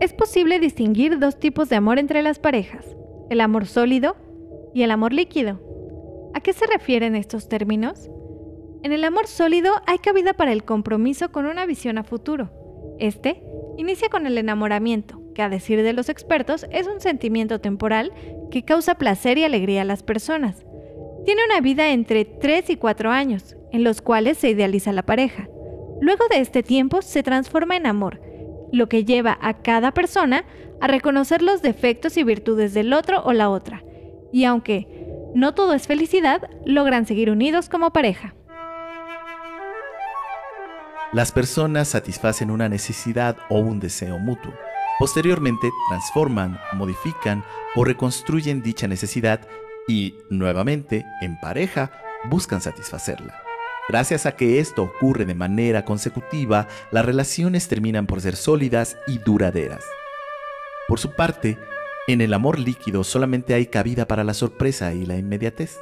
es posible distinguir dos tipos de amor entre las parejas, el amor sólido y el amor líquido. ¿A qué se refieren estos términos? En el amor sólido hay cabida para el compromiso con una visión a futuro. Este inicia con el enamoramiento, que a decir de los expertos es un sentimiento temporal que causa placer y alegría a las personas. Tiene una vida entre 3 y 4 años, en los cuales se idealiza la pareja. Luego de este tiempo se transforma en amor, lo que lleva a cada persona a reconocer los defectos y virtudes del otro o la otra. Y aunque no todo es felicidad, logran seguir unidos como pareja. Las personas satisfacen una necesidad o un deseo mutuo. Posteriormente transforman, modifican o reconstruyen dicha necesidad y, nuevamente, en pareja, buscan satisfacerla. Gracias a que esto ocurre de manera consecutiva, las relaciones terminan por ser sólidas y duraderas. Por su parte, en el amor líquido solamente hay cabida para la sorpresa y la inmediatez.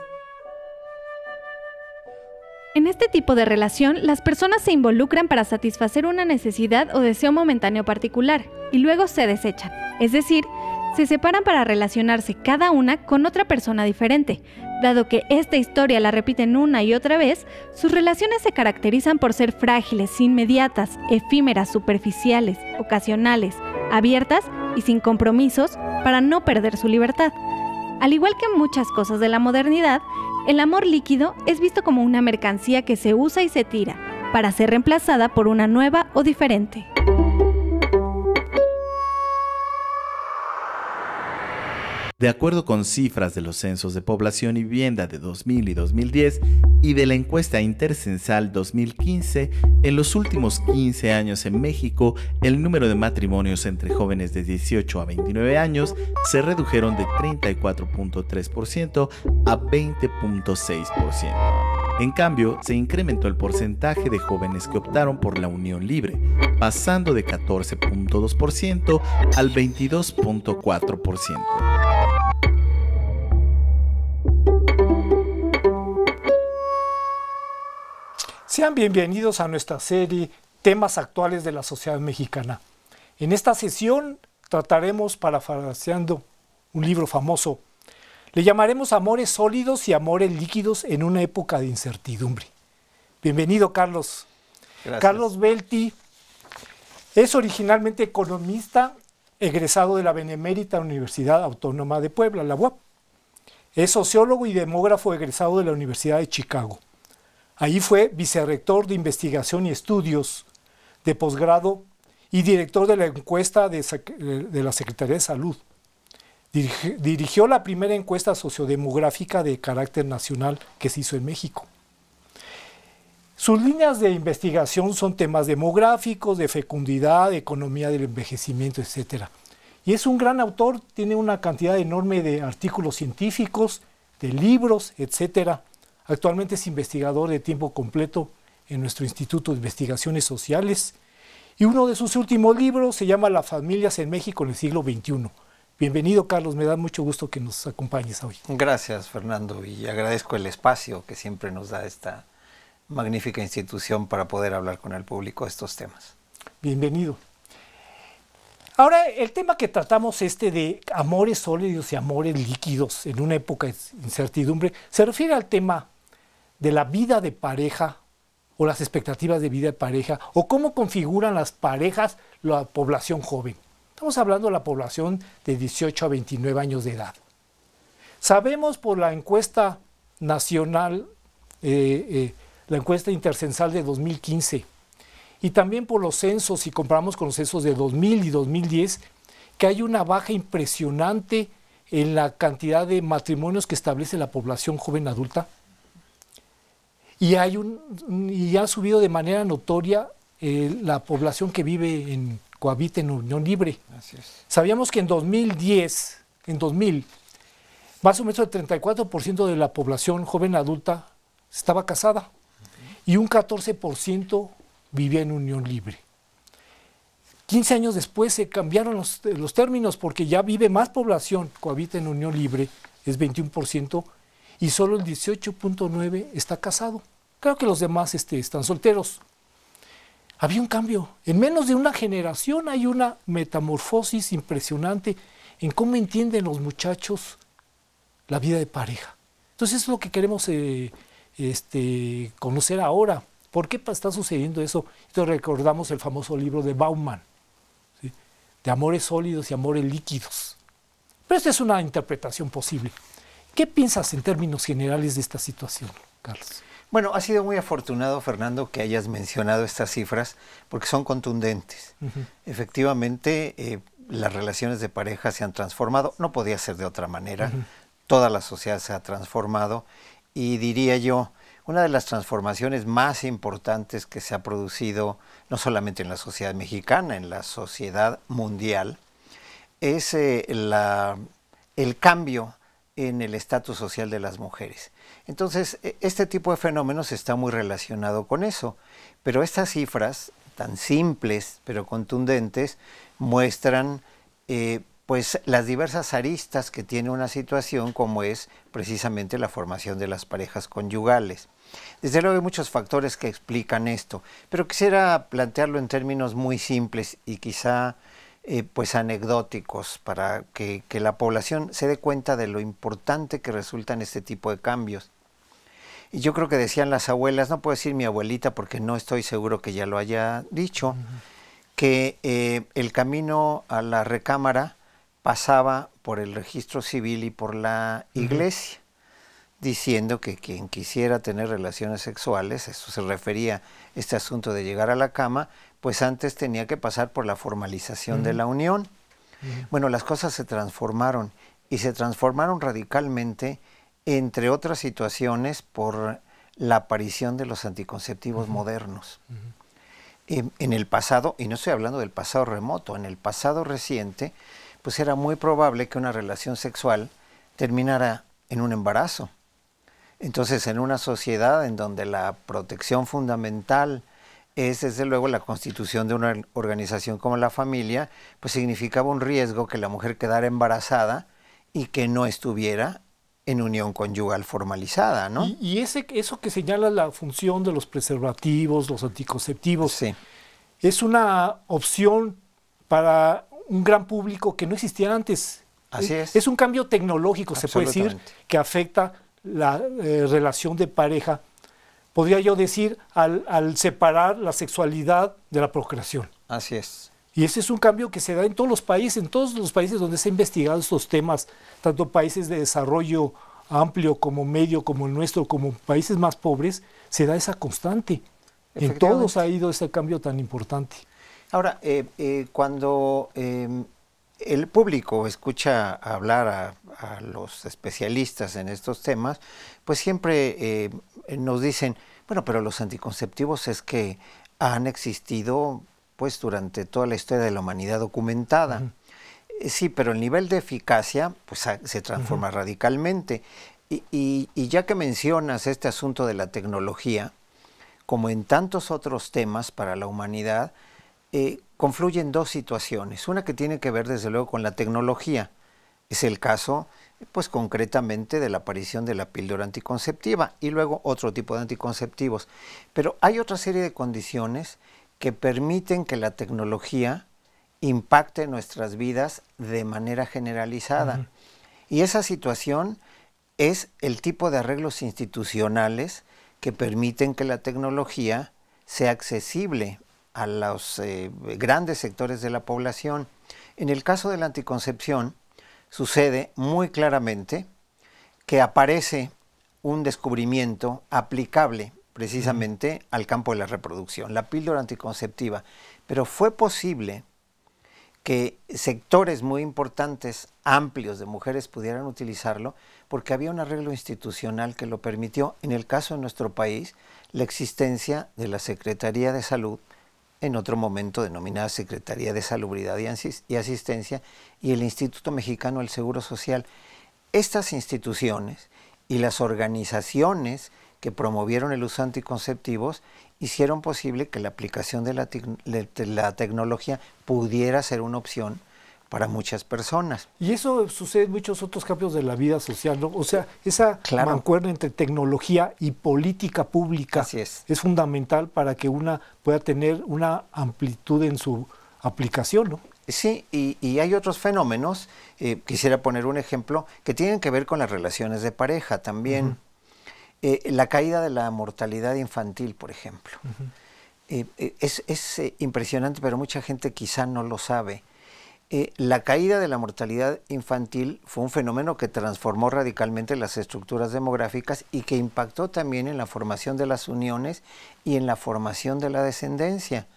En este tipo de relación, las personas se involucran para satisfacer una necesidad o deseo momentáneo particular y luego se desechan. Es decir, se separan para relacionarse cada una con otra persona diferente, Dado que esta historia la repiten una y otra vez, sus relaciones se caracterizan por ser frágiles, inmediatas, efímeras, superficiales, ocasionales, abiertas y sin compromisos para no perder su libertad. Al igual que muchas cosas de la modernidad, el amor líquido es visto como una mercancía que se usa y se tira, para ser reemplazada por una nueva o diferente. De acuerdo con cifras de los censos de población y vivienda de 2000 y 2010 y de la encuesta intercensal 2015, en los últimos 15 años en México, el número de matrimonios entre jóvenes de 18 a 29 años se redujeron de 34.3% a 20.6%. En cambio, se incrementó el porcentaje de jóvenes que optaron por la unión libre, pasando de 14.2% al 22.4%. Sean bienvenidos a nuestra serie Temas actuales de la sociedad mexicana. En esta sesión trataremos parafraseando un libro famoso. Le llamaremos Amores sólidos y Amores líquidos en una época de incertidumbre. Bienvenido, Carlos. Carlos Belti es originalmente economista egresado de la Benemérita Universidad Autónoma de Puebla, la UAP. Es sociólogo y demógrafo egresado de la Universidad de Chicago. Ahí fue vicerrector de investigación y estudios de posgrado y director de la encuesta de, la Secretaría de Salud. dirigió la primera encuesta sociodemográfica de carácter nacional que se hizo en México. Sus líneas de investigación son temas demográficos, de fecundidad, economía del envejecimiento, etc. Y es un gran autor, tiene una cantidad enorme de artículos científicos, de libros, etcétera. Actualmente es investigador de tiempo completo en nuestro Instituto de Investigaciones Sociales y uno de sus últimos libros se llama Las familias en México en el siglo XXI. Bienvenido Carlos, me da mucho gusto que nos acompañes hoy. Gracias Fernando y agradezco el espacio que siempre nos da esta magnífica institución para poder hablar con el público de estos temas. Bienvenido. Ahora, el tema que tratamos este de amores sólidos y amores líquidos en una época de incertidumbre se refiere al tema de la vida de pareja o las expectativas de vida de pareja o cómo configuran las parejas la población joven. Estamos hablando de la población de 18 a 29 años de edad. Sabemos por la encuesta nacional, eh, eh, la encuesta intercensal de 2015, y también por los censos, si comparamos con los censos de 2000 y 2010, que hay una baja impresionante en la cantidad de matrimonios que establece la población joven adulta y, hay un, y ha subido de manera notoria eh, la población que vive en cohabita en Unión Libre. Sabíamos que en 2010, en 2000, más o menos el 34% de la población joven adulta estaba casada y un 14% vivía en unión libre. 15 años después se cambiaron los, los, términos porque ya vive más población cohabita en unión libre, es 21%, y solo el 18.9 está casado. Creo que los demás este, están solteros. Había un cambio. En menos de una generación hay una metamorfosis impresionante en cómo entienden los muchachos la vida de pareja. Entonces es lo que queremos eh, este, conocer ahora. ¿Por qué está sucediendo eso? Entonces recordamos el famoso libro de Bauman, de amores sólidos y amores líquidos. Pero esta es una interpretación posible. ¿Qué piensas en términos generales de esta situación, Carlos? Bueno, ha sido muy afortunado, Fernando, que hayas mencionado estas cifras porque son contundentes. Efectivamente, eh, las relaciones de pareja se han transformado, no podía ser de otra manera, toda la sociedad se ha transformado y diría yo, una de las transformaciones más importantes que se ha producido, no solamente en la sociedad mexicana, en la sociedad mundial, es eh, el cambio en el estatus social de las mujeres. Entonces, e, este tipo de fenómenos está muy relacionado con eso, pero estas cifras, tan simples pero contundentes, muestran eh, pues las diversas aristas que tiene una situación como es precisamente la formación de las parejas conyugales. Desde luego hay muchos factores que explican esto, pero quisiera plantearlo en términos muy simples y quizá eh, pues anecdóticos para que, la población se dé cuenta de lo importante que resultan este tipo de cambios. Y yo creo que decían las abuelas, no puedo decir mi abuelita porque no estoy seguro que ya lo haya dicho, que eh, el camino a la recámara pasaba por el registro civil y por la iglesia, diciendo que quien quisiera tener relaciones sexuales, eso se refería a este asunto de llegar a la cama, pues antes tenía que pasar por la formalización de la unión. Bueno, las cosas se transformaron y se transformaron radicalmente, entre otras situaciones, por la aparición de los anticonceptivos modernos. En, em, en el pasado, y no estoy hablando del pasado remoto, en el pasado reciente, pues era muy probable que una relación sexual terminara en un embarazo. Entonces, en una sociedad en donde la protección fundamental es desde luego la constitución de una organización como la familia, pues significaba un riesgo que la mujer quedara embarazada y que no estuviera en unión conyugal formalizada, ¿no? Y, ese, eso que señala la función de los preservativos, los anticonceptivos, es una opción para un gran público que no existía antes. Así es. Es un cambio tecnológico, se puede decir, que afecta la eh, relación de pareja podría yo decir, al, separar la sexualidad de la procreación. Así es. Y ese es un cambio que se da en todos los países, en todos los países donde se han investigado estos temas, tanto países de desarrollo amplio como medio, como el nuestro, como países más pobres, se da esa constante. En todos ha ido ese cambio tan importante. Ahora, eh, eh, cuando eh, el público escucha hablar a, a los especialistas en estos temas, pues siempre eh, nos dicen, bueno, pero los anticonceptivos es que han existido pues durante toda la historia de la humanidad documentada. Eh, sí, pero el nivel de eficacia pues, ah, se transforma radicalmente. Y, ya que mencionas este asunto de la tecnología, como en tantos otros temas para la humanidad, eh, confluyen dos situaciones. Una que tiene que ver desde luego con la tecnología. Es el caso pues concretamente de la aparición de la píldora anticonceptiva y luego otro tipo de anticonceptivos. Pero hay otra serie de condiciones que permiten que la tecnología impacte nuestras vidas de manera generalizada. Y esa situación es el tipo de arreglos institucionales que permiten que la tecnología sea accesible a los eh, grandes sectores de la población. En el caso de la anticoncepción, sucede muy claramente que aparece un descubrimiento aplicable precisamente al campo de la reproducción, la píldora anticonceptiva. Pero fue posible que sectores muy importantes, amplios de mujeres pudieran utilizarlo porque había un arreglo institucional que lo permitió, en el caso de nuestro país, la existencia de la Secretaría de Salud, en otro momento denominada Secretaría de Salubridad y Asistencia, y el Instituto Mexicano del Seguro Social. Estas instituciones y las organizaciones que promovieron el uso anticonceptivos hicieron posible que la aplicación de la, de la tecnología pudiera ser una opción para muchas personas. Y eso sucede en muchos otros cambios de la vida social, ¿no? O sea, esa mancuerna entre tecnología y política pública es. fundamental para que una pueda tener una amplitud en su aplicación, ¿no? Sí, y, hay otros fenómenos, eh, quisiera poner un ejemplo, que tienen que ver con las relaciones de pareja también. Eh, la caída de la mortalidad infantil, por ejemplo. Eh, es, es impresionante, pero mucha gente quizá no lo sabe. Eh, la caída de la mortalidad infantil fue un fenómeno que transformó radicalmente las estructuras demográficas y que impactó también en la formación de las uniones y en la formación de la descendencia.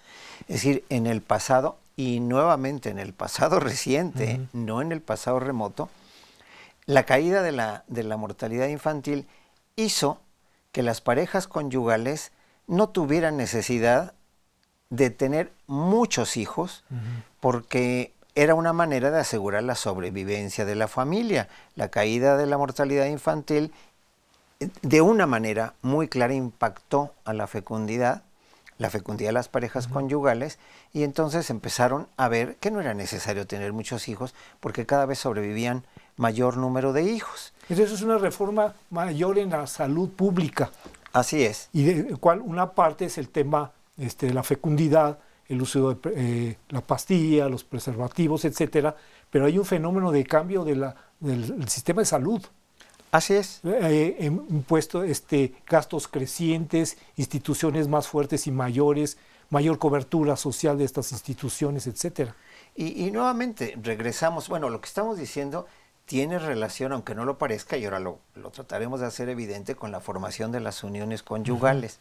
Es decir, en el pasado y nuevamente en el pasado reciente, no en el pasado remoto, la caída de la, de la mortalidad infantil hizo que las parejas conyugales no tuvieran necesidad de tener muchos hijos porque era una manera de asegurar la sobrevivencia de la familia. La caída de la mortalidad infantil de una manera muy clara impactó a la fecundidad, la fecundidad de las parejas conyugales, y entonces empezaron a ver que no era necesario tener muchos hijos porque cada vez sobrevivían mayor número de hijos. Eso es una reforma mayor en la salud pública. Así es. Y de cual una parte es el tema este, de la fecundidad, el uso de eh, la pastilla, los preservativos, etcétera, pero hay un fenómeno de cambio del, sistema de salud. Así es. Eh, eh, impuesto, este, gastos crecientes, instituciones más fuertes y mayores, mayor cobertura social de estas instituciones, etcétera. Y, nuevamente regresamos, bueno, lo que estamos diciendo tiene relación, aunque no lo parezca, y ahora lo, trataremos de hacer evidente con la formación de las uniones conyugales.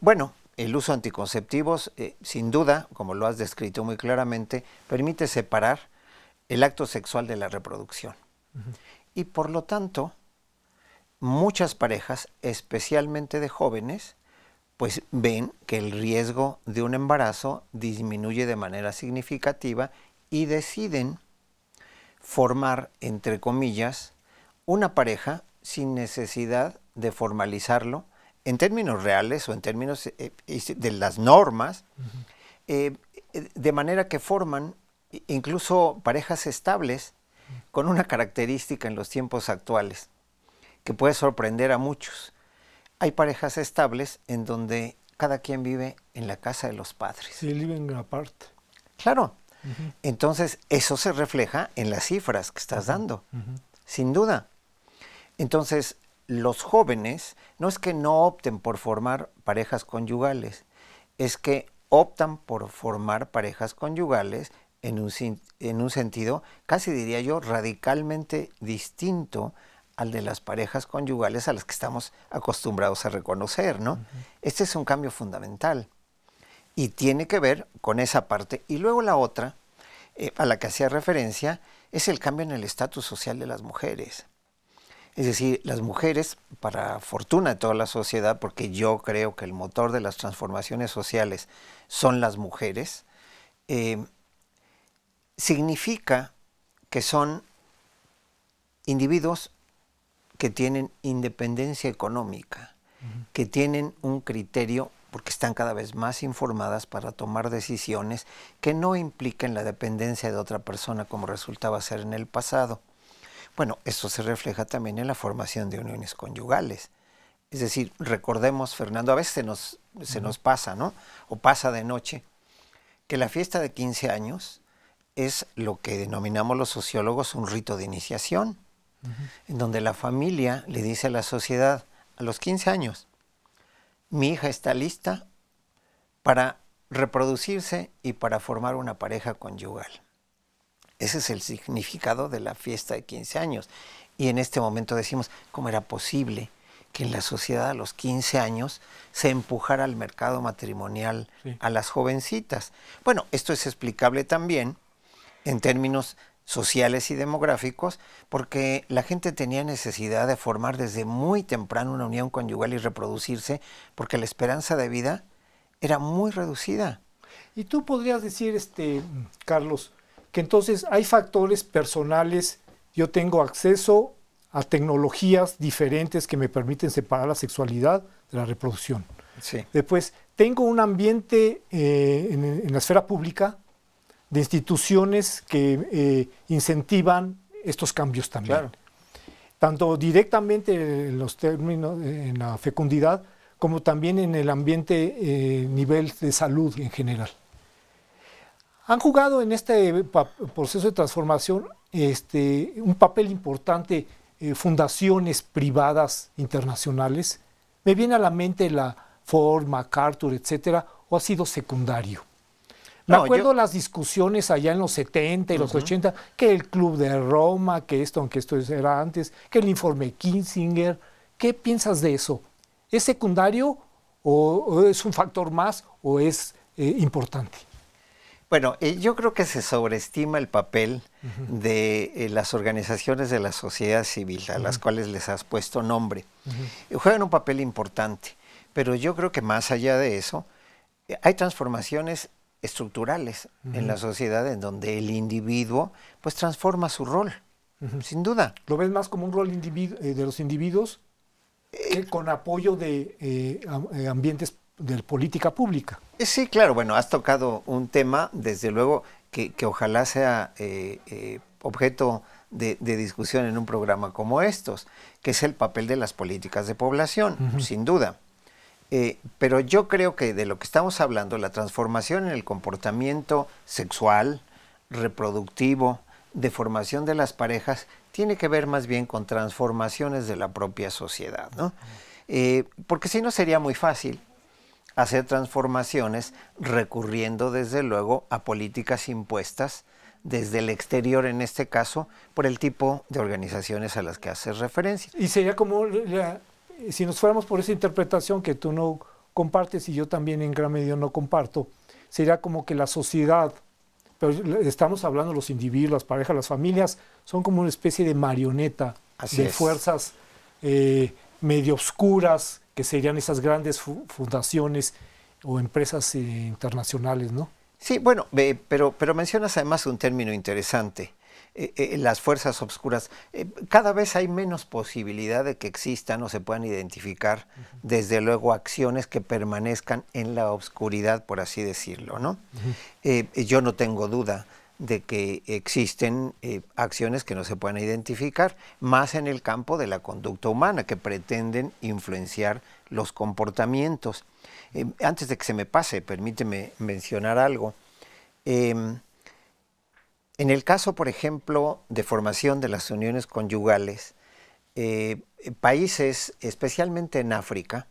bueno, el uso anticonceptivos, eh, sin duda, como lo has descrito muy claramente, permite separar el acto sexual de la reproducción. Y por lo tanto, muchas parejas, especialmente de jóvenes, pues ven que el riesgo de un embarazo disminuye de manera significativa y deciden formar, entre comillas, una pareja sin necesidad de formalizarlo, en términos reales o en términos eh, eh, de las normas, eh, de manera que forman incluso parejas estables con una característica en los tiempos actuales que puede sorprender a muchos. Hay parejas estables en donde cada quien vive en la casa de los padres. Sí, viven aparte. Claro. Entonces, eso se refleja en las cifras que estás dando, sin duda. Entonces, los jóvenes no es que no opten por formar parejas conyugales, es que optan por formar parejas conyugales en un, sentido, casi diría yo, radicalmente distinto al de las parejas conyugales a las que estamos acostumbrados a reconocer, ¿no? Este es un cambio fundamental y tiene que ver con esa parte. Y luego la otra, eh, a la que hacía referencia, es el cambio en el estatus social de las mujeres. Es decir, las mujeres, para fortuna de toda la sociedad, porque yo creo que el motor de las transformaciones sociales son las mujeres, eh, significa que son individuos que tienen independencia económica, que tienen un criterio porque están cada vez más informadas para tomar decisiones que no impliquen la dependencia de otra persona como resultaba ser en el pasado. Bueno, eso se refleja también en la formación de uniones conyugales. Es decir, recordemos, Fernando, a veces se nos, se nos pasa, ¿no? O pasa de noche, que la fiesta de 15 años es lo que denominamos los sociólogos un rito de iniciación, en donde la familia le dice a la sociedad, a los 15 años, mi hija está lista para reproducirse y para formar una pareja conyugal. Ese es el significado de la fiesta de 15 años. Y en este momento decimos, ¿cómo era posible que en la sociedad a los 15 años se empujara al mercado matrimonial a las jovencitas? Bueno, esto es explicable también en términos sociales y demográficos, porque la gente tenía necesidad de formar desde muy temprano una unión conyugal y reproducirse, porque la esperanza de vida era muy reducida. Y tú podrías decir, este, Carlos, entonces hay factores personales, yo tengo acceso a tecnologías diferentes que me permiten separar la sexualidad de la reproducción. Después, tengo un ambiente eh, en, la esfera pública de instituciones que eh, incentivan estos cambios también. Tanto directamente en los términos, en la fecundidad, como también en el ambiente, eh, nivel de salud en general han jugado en este eh, proceso de transformación este, un papel importante eh, fundaciones privadas internacionales. Me viene a la mente la Ford, MacArthur, etcétera, o ha sido secundario. Me acuerdo las discusiones allá en los 70 y los 80, que el Club de Roma, que esto, aunque esto era antes, que el informe Kinsinger. ¿Qué piensas de eso? ¿Es secundario o, es un factor más o es eh, importante? Bueno, eh, yo creo que se sobreestima el papel de eh, las organizaciones de la sociedad civil, a las cuales les has puesto nombre. Eh, juegan un papel importante, pero yo creo que más allá de eso, hay transformaciones estructurales en la sociedad en donde el individuo pues transforma su rol, sin duda. ¿Lo ves más como un rol de los individuos que con apoyo de ambientes de política pública. Eh, sí, claro, bueno, has tocado un tema, desde luego, que, ojalá sea eh, eh, objeto de, discusión en un programa como estos, que es el papel de las políticas de población, sin duda. pero yo creo que de lo que estamos hablando, la transformación en el comportamiento sexual, reproductivo, de formación de las parejas, tiene que ver más bien con transformaciones de la propia sociedad, ¿no? porque si no sería muy fácil hacer transformaciones recurriendo desde luego a políticas impuestas desde el exterior en este caso por el tipo de organizaciones a las que hace referencia. Y sería como, si nos fuéramos por esa interpretación que tú no compartes y yo también en gran medida no comparto, sería como que la sociedad, pero estamos hablando los individuos, las parejas, las familias, son como una especie de marioneta de fuerzas eh, medio oscuras que serían esas grandes fundaciones o empresas eh, internacionales, ¿no? Sí, bueno, pero, pero mencionas además un término interesante. Eh, eh, las fuerzas obscuras. cada vez hay menos posibilidad de que existan o se puedan identificar, desde luego, acciones que permanezcan en la obscuridad, por así decirlo. ¿no? yo no tengo duda de que existen eh, acciones que no se pueden identificar, más en el campo de la conducta humana, que pretenden influenciar los comportamientos. Eh, antes de que se me pase, permíteme mencionar algo. Em, en el caso, por ejemplo, de formación de las uniones conyugales, eh, países, especialmente en África,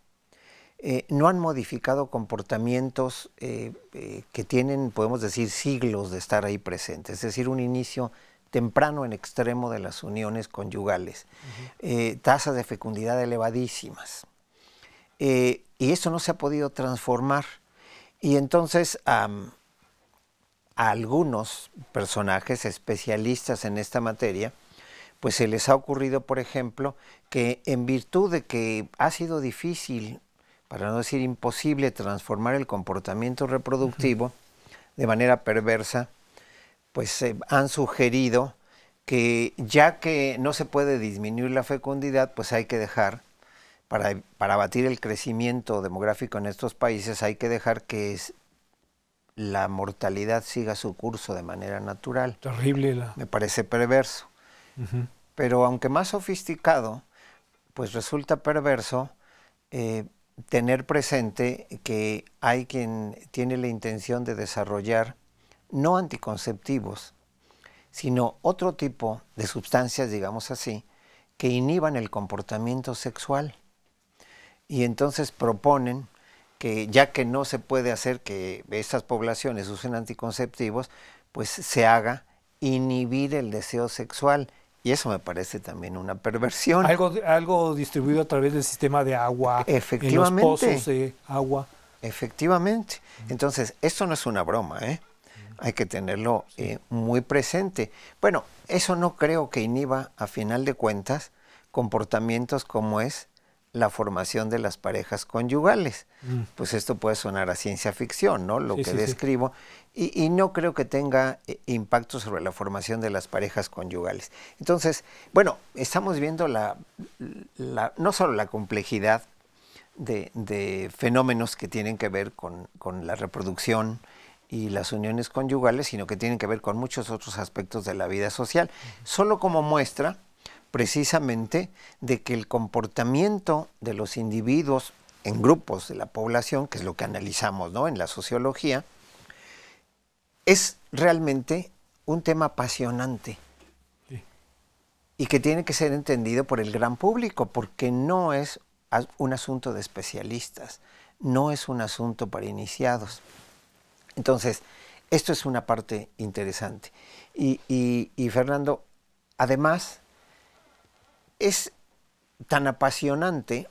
eh, no han modificado comportamientos eh, eh, que tienen, podemos decir, siglos de estar ahí presentes, es decir, un inicio temprano en extremo de las uniones conyugales, tasas de fecundidad elevadísimas. y eso no se ha podido transformar. Y entonces a algunos personajes especialistas en esta materia, pues se les ha ocurrido, por ejemplo, que en virtud de que ha sido difícil para no decir imposible, transformar el comportamiento reproductivo de manera perversa, pues se eh, han sugerido que ya que no se puede disminuir la fecundidad, pues hay que dejar, para, para abatir el crecimiento demográfico en estos países, hay que dejar que la mortalidad siga su curso de manera natural. Terrible. Me parece perverso. Pero aunque más sofisticado, pues resulta perverso eh, tener presente que hay quien tiene la intención de desarrollar no anticonceptivos, sino otro tipo de sustancias, digamos así, que inhiban el comportamiento sexual. Y entonces proponen que ya que no se puede hacer que estas poblaciones usen anticonceptivos, pues se haga inhibir el deseo sexual y eso me parece también una perversión. Algo, algo distribuido a través del sistema de agua, Efectivamente. en los pozos de agua. Efectivamente. Entonces, esto no es una broma, ¿eh? hay que tenerlo eh, muy presente. Bueno, eso no creo que inhiba, a final de cuentas, comportamientos como es la formación de las parejas conyugales. Mm. Pues esto puede sonar a ciencia ficción, ¿no? Lo que describo y, no creo que tenga eh, impacto sobre la formación de las parejas conyugales. Entonces, bueno, estamos viendo la, no solo la complejidad de, fenómenos que tienen que ver con, la reproducción, y las uniones conyugales, sino que tienen que ver con muchos otros aspectos de la vida social. Solo como muestra precisamente de que el comportamiento de los individuos en grupos de la población, que es lo que analizamos en la sociología, es realmente un tema apasionante y que tiene que ser entendido por el gran público, porque no es un asunto de especialistas, no es un asunto para iniciados. Entonces, esto es una parte interesante. Y, Fernando, además, es tan apasionante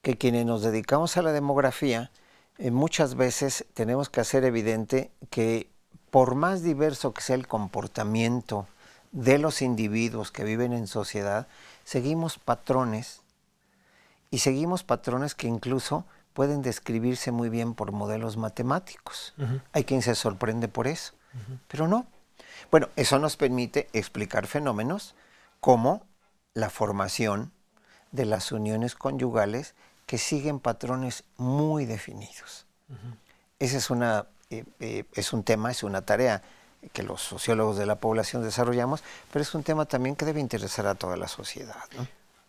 que quienes nos dedicamos a la demografía, eh, muchas veces tenemos que hacer evidente que por más diverso que sea el comportamiento de los individuos que viven en sociedad, seguimos patrones y seguimos patrones que incluso pueden describirse muy bien por modelos matemáticos. Hay quien se sorprende por eso, pero no. Bueno, eso nos permite explicar fenómenos como la formación de las uniones conyugales que siguen patrones muy definidos. Esa es una eh, eh, es un tema, es una tarea que los sociólogos de la población desarrollamos, pero es un tema también que debe interesar a toda la sociedad.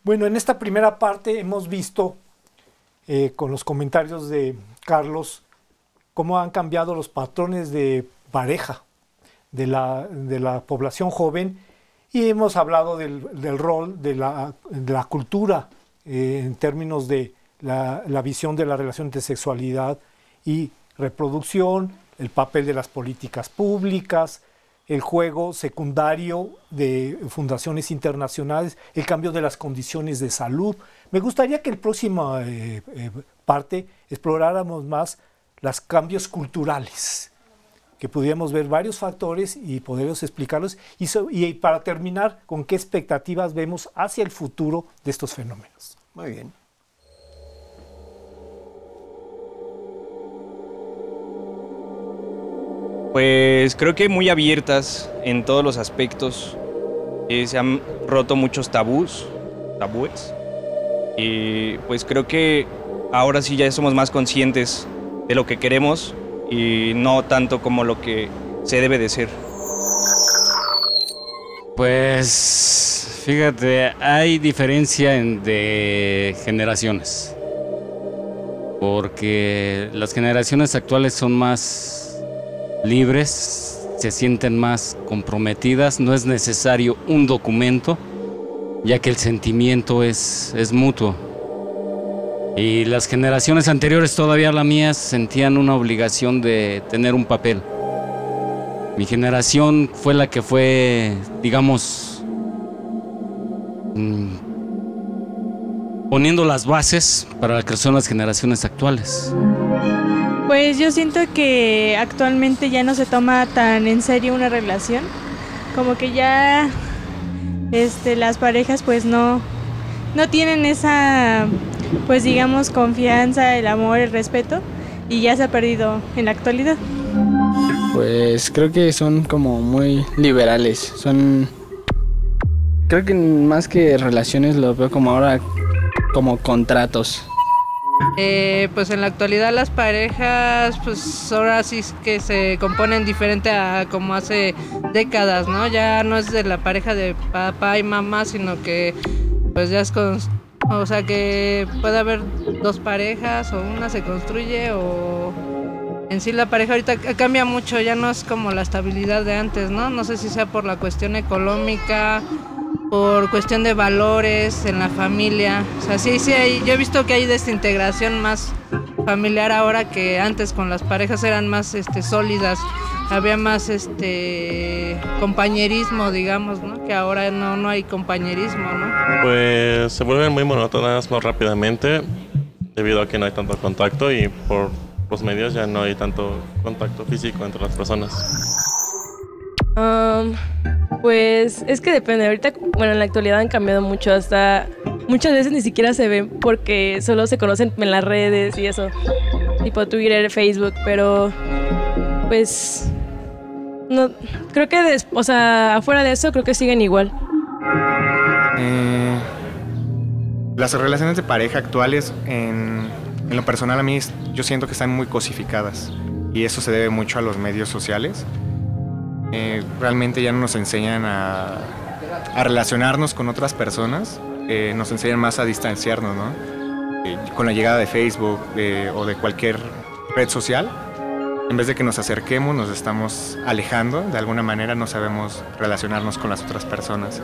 Bueno, en esta primera parte hemos visto eh, con los comentarios de Carlos cómo han cambiado los patrones de pareja de la, de la población joven y hemos hablado del, rol de la, de la cultura en términos de la, la visión de la relación de sexualidad y reproducción, el papel de las políticas públicas, el juego secundario de fundaciones internacionales, el cambio de las condiciones de salud. Me gustaría que el próxima próxima eh, eh, parte exploráramos más los cambios culturales, que pudiéramos ver varios factores y poderlos explicarlos. y para terminar, ¿con qué expectativas vemos hacia el futuro de estos fenómenos? Muy bien. Pues creo que muy abiertas en todos los aspectos. Eh, se han roto muchos tabús, tabúes. Y eh, pues creo que ahora sí ya somos más conscientes de lo que queremos y no tanto como lo que se debe de ser. Pues fíjate, hay diferencia de generaciones. Porque las generaciones actuales son más libres, se sienten más comprometidas, no es necesario un documento, ya que el sentimiento es, mutuo. Y las generaciones anteriores, todavía la mía, sentían una obligación de tener un papel. Mi generación fue la que fue, digamos, mm, poniendo las bases para la creación de las generaciones actuales. Pues yo siento que actualmente ya no se toma tan en serio una relación, como que ya este, las parejas pues no, no tienen esa, pues digamos, confianza, el amor, el respeto, y ya se ha perdido en la actualidad. Pues creo que son como muy liberales, son... Creo que más que relaciones lo veo como ahora como contratos. Eh, pues en la actualidad las parejas, pues ahora sí que se componen diferente a como hace décadas, ¿no? Ya no es de la pareja de papá y mamá, sino que pues ya es con, o sea que puede haber dos parejas o una se construye o en sí la pareja ahorita cambia mucho, ya no es como la estabilidad de antes, ¿no? No sé si sea por la cuestión económica por cuestión de valores en la familia. O sea, sí, sí, yo he visto que hay desintegración más familiar ahora que antes con las parejas eran más este, sólidas, había más este, compañerismo, digamos, ¿no? que ahora no, hay compañerismo. ¿no? Pues se vuelven muy monótonas más rápidamente debido a que no hay tanto contacto y por los medios ya no hay tanto contacto físico entre las personas pues es que depende. Ahorita, bueno, en la actualidad han cambiado mucho. Hasta muchas veces ni siquiera se ven porque solo se conocen en las redes y eso. Tipo Twitter, Facebook, pero pues no creo que o sea, afuera de eso creo que siguen igual. Eh, las relaciones de pareja actuales en, en lo personal a mí yo siento que están muy cosificadas y eso se debe mucho a los medios sociales eh, realmente ya no nos enseñan a, relacionarnos con otras personas, eh, nos enseñan más a distanciarnos, ¿no? Eh, con la llegada de Facebook o de cualquier red social, en vez de que nos acerquemos, nos estamos alejando, de alguna manera no sabemos relacionarnos con las otras personas.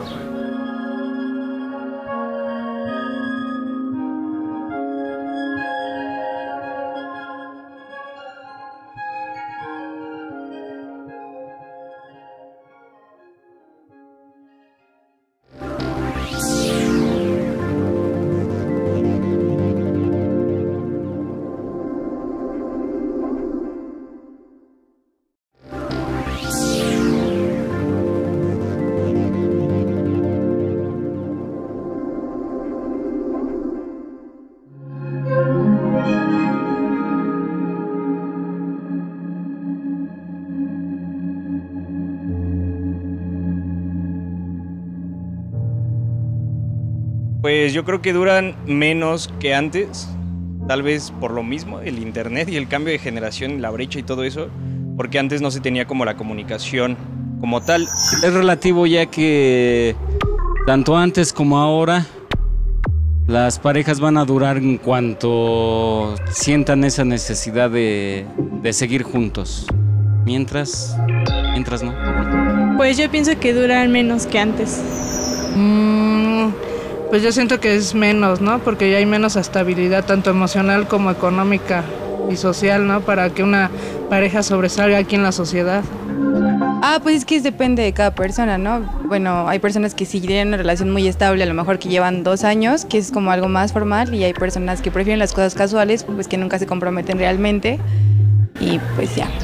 Pues yo creo que duran menos que antes, tal vez por lo mismo, el Internet y el cambio de generación, la brecha y todo eso, porque antes no se tenía como la comunicación como tal. Es relativo ya que tanto antes como ahora las parejas van a durar en cuanto sientan esa necesidad de, seguir juntos. Mientras, mientras no. Pues yo pienso que duran menos que antes. Mm, pues yo siento que es menos, ¿no? Porque ya hay menos estabilidad, tanto emocional como económica y social, ¿no? Para que una pareja sobresalga aquí en la sociedad. Ah, pues es que depende de cada persona, ¿no? Bueno, hay personas que sí tienen una relación muy estable, a lo mejor que llevan dos años, que es como algo más formal, y hay personas que prefieren las cosas casuales, pues que nunca se comprometen realmente, y pues ya.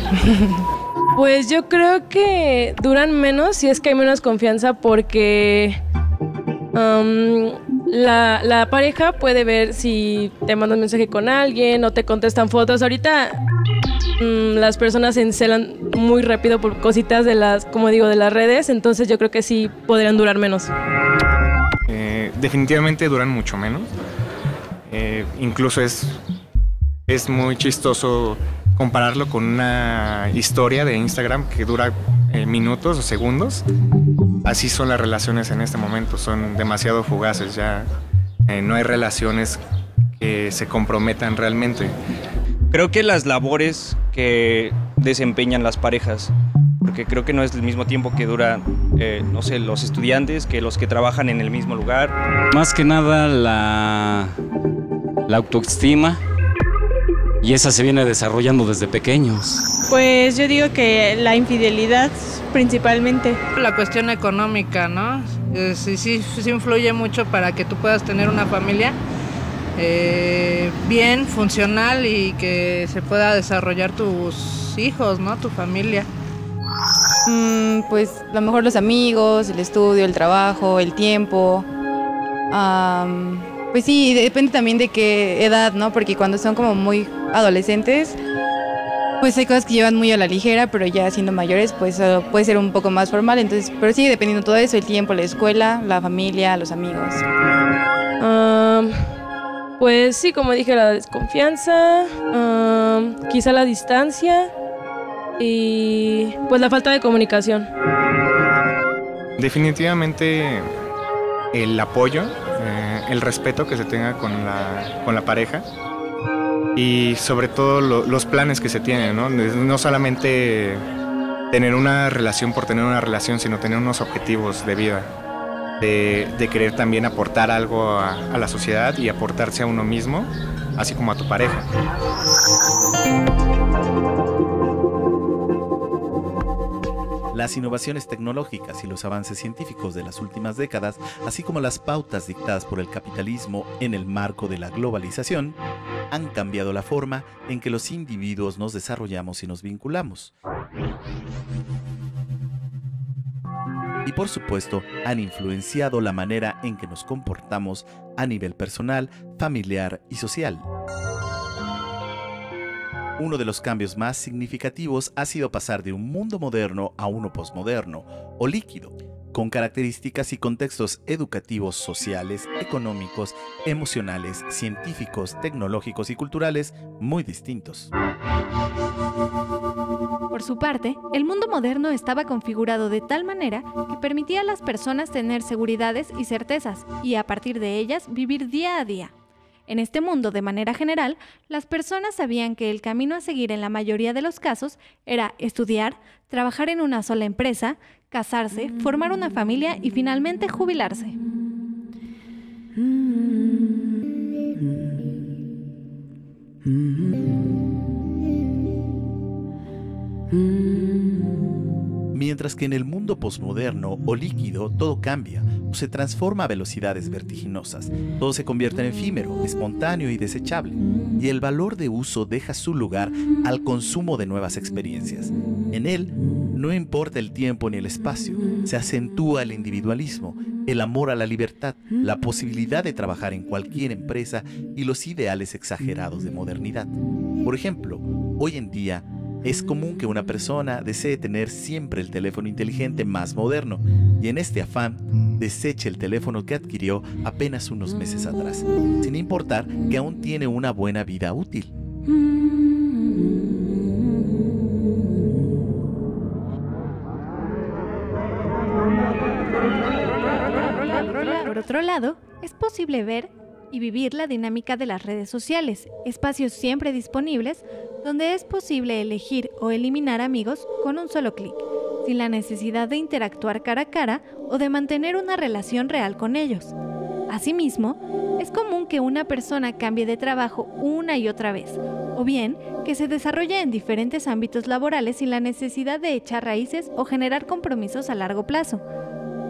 Pues yo creo que duran menos si es que hay menos confianza porque la, la, pareja puede ver si te mandan mensaje con alguien o te contestan fotos. Ahorita mm, las personas se encelan muy rápido por cositas de las, como digo, de las redes, entonces yo creo que sí podrían durar menos. Eh, definitivamente duran mucho menos. Eh, incluso es, es muy chistoso compararlo con una historia de Instagram que dura eh, minutos o segundos. Así son las relaciones en este momento, son demasiado fugaces, ya eh, no hay relaciones que se comprometan realmente. Creo que las labores que desempeñan las parejas, porque creo que no es el mismo tiempo que dura, eh, no sé, los estudiantes que los que trabajan en el mismo lugar. Más que nada la autoestima y esa se viene desarrollando desde pequeños. Pues yo digo que la infidelidad principalmente. La cuestión económica, ¿no? Eh, sí, sí, sí, influye mucho para que tú puedas tener una familia eh, bien, funcional y que se pueda desarrollar tus hijos, ¿no? Tu familia. Mm, pues a lo mejor los amigos, el estudio, el trabajo, el tiempo. pues sí, depende también de qué edad, ¿no? Porque cuando son como muy adolescentes, pues hay cosas que llevan muy a la ligera, pero ya siendo mayores, pues puede ser un poco más formal. Entonces, pero sí dependiendo todo eso, el tiempo, la escuela, la familia, los amigos. pues sí, como dije, la desconfianza, quizá la distancia y pues la falta de comunicación. Definitivamente el apoyo, eh, el respeto que se tenga con la, con la pareja, y sobre todo los planes que se tienen, ¿no? solamente tener una relación por tener una relación, sino tener unos objetivos de vida, de, querer también aportar algo a, la sociedad y aportarse a uno mismo, así como a tu pareja. Las innovaciones tecnológicas y los avances científicos de las últimas décadas, así como las pautas dictadas por el capitalismo en el marco de la globalización, han cambiado la forma en que los individuos nos desarrollamos y nos vinculamos. Y por supuesto, han influenciado la manera en que nos comportamos a nivel personal, familiar y social. Uno de los cambios más significativos ha sido pasar de un mundo moderno a uno posmoderno o líquido, con características y contextos educativos, sociales, económicos, emocionales, científicos, tecnológicos y culturales muy distintos. Por su parte, el mundo moderno estaba configurado de tal manera que permitía a las personas tener seguridades y certezas y a partir de ellas vivir día a día. En este mundo, de manera general, las personas sabían que el camino a seguir en la mayoría de los casos era estudiar, trabajar en una sola empresa, casarse, mm. formar una familia y finalmente jubilarse. Mm. Mm mientras que en el mundo posmoderno o líquido todo cambia se transforma a velocidades vertiginosas, todo se convierte en efímero, espontáneo y desechable, y el valor de uso deja su lugar al consumo de nuevas experiencias. En él no importa el tiempo ni el espacio, se acentúa el individualismo, el amor a la libertad, la posibilidad de trabajar en cualquier empresa y los ideales exagerados de modernidad. Por ejemplo, hoy en día, es común que una persona desee tener siempre el teléfono inteligente más moderno y en este afán deseche el teléfono que adquirió apenas unos meses atrás, sin importar que aún tiene una buena vida útil. Por otro lado, es posible ver y vivir la dinámica de las redes sociales, espacios siempre disponibles donde es posible elegir o eliminar amigos con un solo clic, sin la necesidad de interactuar cara a cara o de mantener una relación real con ellos. Asimismo, es común que una persona cambie de trabajo una y otra vez, o bien que se desarrolle en diferentes ámbitos laborales sin la necesidad de echar raíces o generar compromisos a largo plazo.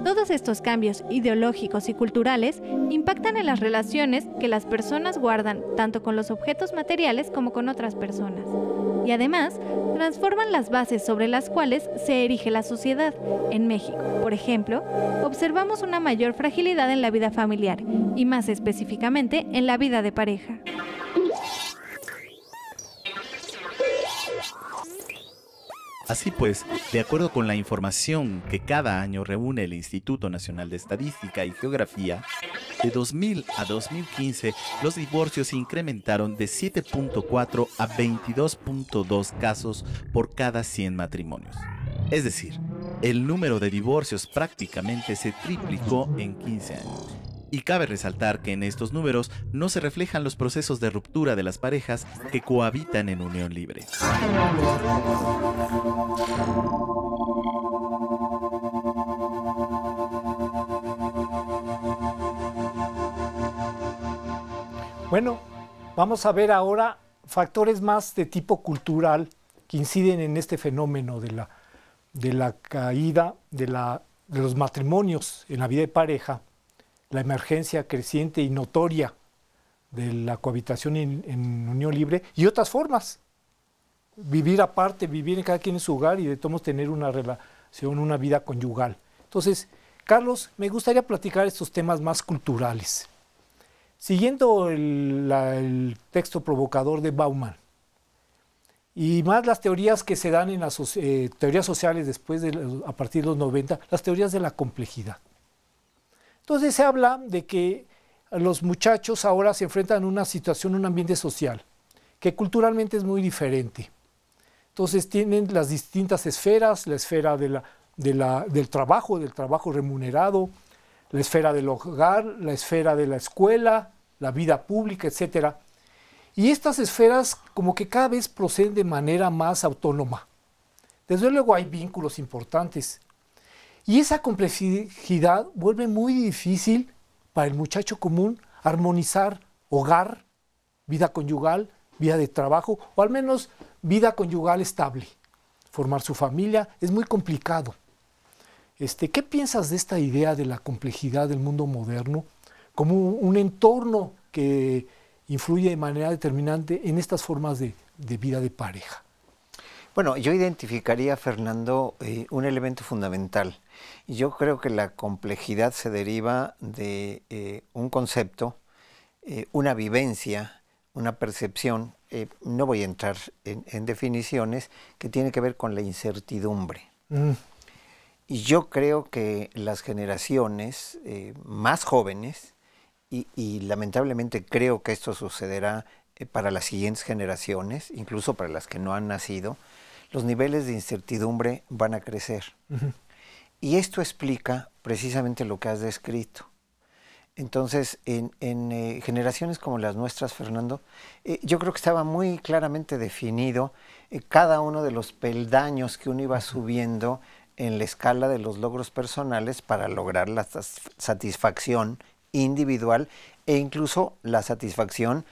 Todos estos cambios ideológicos y culturales impactan en las relaciones que las personas guardan tanto con los objetos materiales como con otras personas. Y además, transforman las bases sobre las cuales se erige la sociedad. En México, por ejemplo, observamos una mayor fragilidad en la vida familiar y más específicamente en la vida de pareja. Así pues, de acuerdo con la información que cada año reúne el Instituto Nacional de Estadística y Geografía, de 2000 a 2015 los divorcios incrementaron de 7.4 a 22.2 casos por cada 100 matrimonios. Es decir, el número de divorcios prácticamente se triplicó en 15 años. Y cabe resaltar que en estos números no se reflejan los procesos de ruptura de las parejas que cohabitan en unión libre. Bueno, vamos a ver ahora factores más de tipo cultural que inciden en este fenómeno de la, de la caída de, de los matrimonios en la vida de pareja la emergencia creciente y notoria de la cohabitación en, unión libre y otras formas. Vivir aparte, vivir en cada quien en su hogar y de todos tener una relación, una vida conyugal. Entonces, Carlos, me gustaría platicar estos temas más culturales. Siguiendo el, texto provocador de Bauman, y más las teorías que se dan en las eh, teorías sociales después de, a partir de los 90, las teorías de la complejidad. Entonces se habla de que los muchachos ahora se enfrentan a una situación, un ambiente social, que culturalmente es muy diferente. Entonces tienen las distintas esferas, la esfera del trabajo, del trabajo remunerado, la esfera del hogar, la esfera de la escuela, la vida pública, etc. Y estas esferas como que cada vez proceden de manera más autónoma. Desde luego hay vínculos importantes, y esa complejidad vuelve muy difícil para el muchacho común armonizar hogar, vida conyugal, vida de trabajo o al menos vida conyugal estable. Formar su familia es muy complicado. Este, ¿Qué piensas de esta idea de la complejidad del mundo moderno como un entorno que influye de manera determinante en estas formas de, vida de pareja? Bueno, yo identificaría, Fernando, eh, un elemento fundamental yo creo que la complejidad se deriva de eh, un concepto, eh, una vivencia, una percepción, eh, no voy a entrar en, definiciones, que tiene que ver con la incertidumbre. Mm. Y yo creo que las generaciones más jóvenes, y, lamentablemente creo que esto sucederá para las siguientes generaciones, incluso para las que no han nacido, los niveles de incertidumbre van a crecer. Y esto explica precisamente lo que has descrito. Entonces, en, eh, generaciones como las nuestras, Fernando, eh, yo creo que estaba muy claramente definido eh, cada uno de los peldaños que uno iba subiendo en la escala de los logros personales para lograr la satisfacción individual e incluso la satisfacción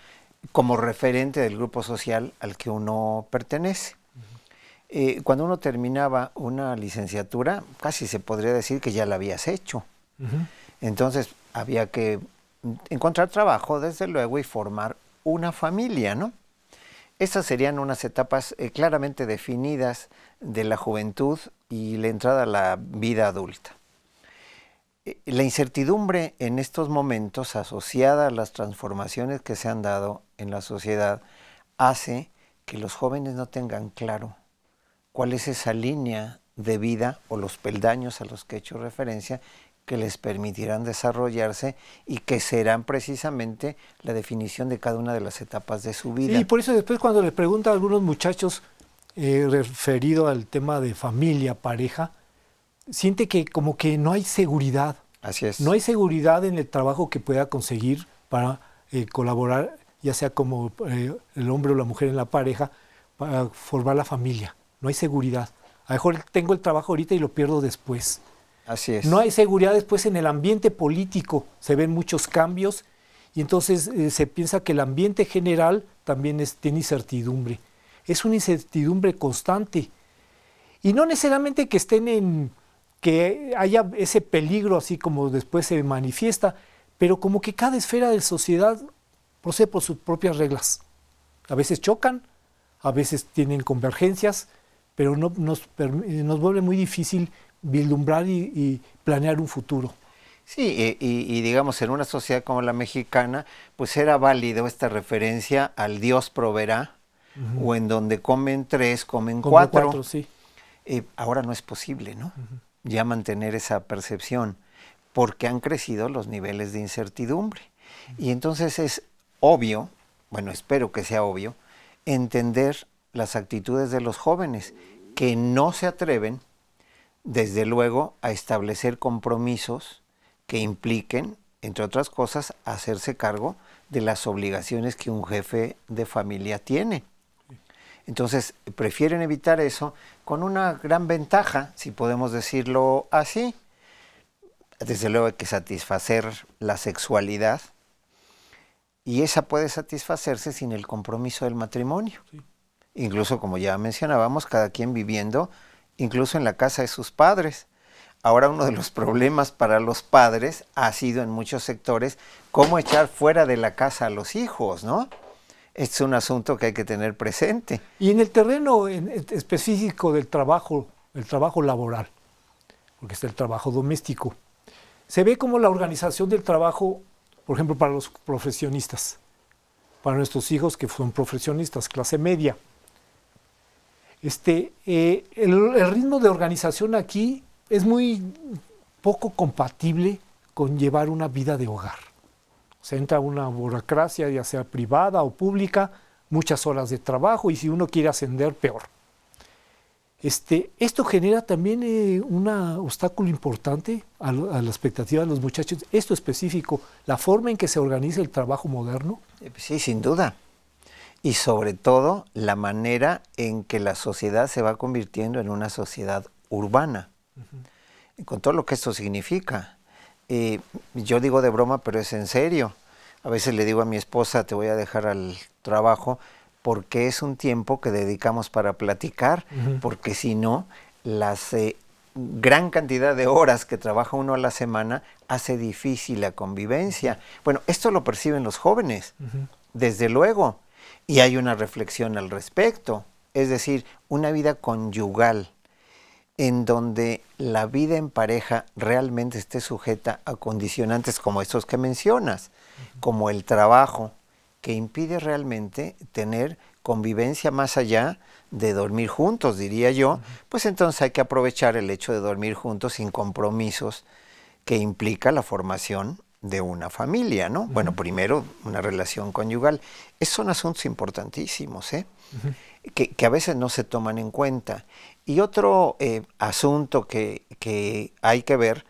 como referente del grupo social al que uno pertenece. Eh, cuando uno terminaba una licenciatura, casi se podría decir que ya la habías hecho. Entonces había que encontrar trabajo, desde luego, y formar una familia, ¿no? Estas serían unas etapas eh, claramente definidas de la juventud y la entrada a la vida adulta. Eh, la incertidumbre en estos momentos, asociada a las transformaciones que se han dado en la sociedad, hace que los jóvenes no tengan claro cuál es esa línea de vida o los peldaños a los que he hecho referencia que les permitirán desarrollarse y que serán precisamente la definición de cada una de las etapas de su vida. Y por eso después cuando les pregunto a algunos muchachos eh, referido al tema de familia, pareja, siente que como que no hay seguridad. Así es. No hay seguridad en el trabajo que pueda conseguir para eh, colaborar, ya sea como eh, el hombre o la mujer en la pareja, para formar la familia no hay seguridad. A lo mejor tengo el trabajo ahorita y lo pierdo después. Así es. No hay seguridad después en el ambiente político, se ven muchos cambios y entonces eh, se piensa que el ambiente general también es, tiene incertidumbre. Es una incertidumbre constante. Y no necesariamente que estén en, que haya ese peligro así como después se manifiesta, pero como que cada esfera de la sociedad procede por sus propias reglas. A veces chocan, a veces tienen convergencias, pero no, nos, eh, nos vuelve muy difícil vislumbrar y, planear un futuro. Sí, y, digamos, en una sociedad como la mexicana, pues era válido esta referencia al Dios proveerá, o en donde comen tres, comen, cuatro. Eh, ahora no es posible, ¿no? Ya mantener esa percepción, porque han crecido los niveles de incertidumbre. Y entonces es obvio, bueno, espero que sea obvio, entender las actitudes de los jóvenes que no se atreven, desde luego, a establecer compromisos que impliquen, entre otras cosas, hacerse cargo de las obligaciones que un jefe de familia tiene. Entonces, prefieren evitar eso con una gran ventaja, si podemos decirlo así. Desde luego hay que satisfacer la sexualidad y esa puede satisfacerse sin el compromiso del matrimonio incluso como ya mencionábamos, cada quien viviendo incluso en la casa de sus padres. Ahora uno de los problemas para los padres ha sido en muchos sectores cómo echar fuera de la casa a los hijos, ¿no? es un asunto que hay que tener presente. Y en el terreno específico del trabajo, el trabajo laboral, porque está el trabajo doméstico, se ve como la organización del trabajo, por ejemplo, para los profesionistas, para nuestros hijos que son profesionistas, clase media, este, eh, el, ritmo de organización aquí es muy poco compatible con llevar una vida de hogar. Se entra una burocracia, ya sea privada o pública, muchas horas de trabajo y si uno quiere ascender, peor. Este, esto genera también eh, un obstáculo importante a, la expectativa de los muchachos. Esto específico, la forma en que se organiza el trabajo moderno. Eh, pues sí, sin duda y sobre todo la manera en que la sociedad se va convirtiendo en una sociedad urbana, con todo lo que esto significa. Eh, yo digo de broma, pero es en serio. A veces le digo a mi esposa, te voy a dejar al trabajo, porque es un tiempo que dedicamos para platicar, porque si no, la eh, gran cantidad de horas que trabaja uno a la semana hace difícil la convivencia. Bueno, esto lo perciben los jóvenes, desde luego y hay una reflexión al respecto, es decir, una vida conyugal en donde la vida en pareja realmente esté sujeta a condicionantes como estos que mencionas, como el trabajo, que impide realmente tener convivencia más allá de dormir juntos, diría yo, pues entonces hay que aprovechar el hecho de dormir juntos sin compromisos que implica la formación de una familia, ¿no? Bueno, primero una relación conyugal. Esos son asuntos importantísimos, ¿eh? que, a veces no se toman en cuenta. Y otro eh, asunto que, que, hay que ver,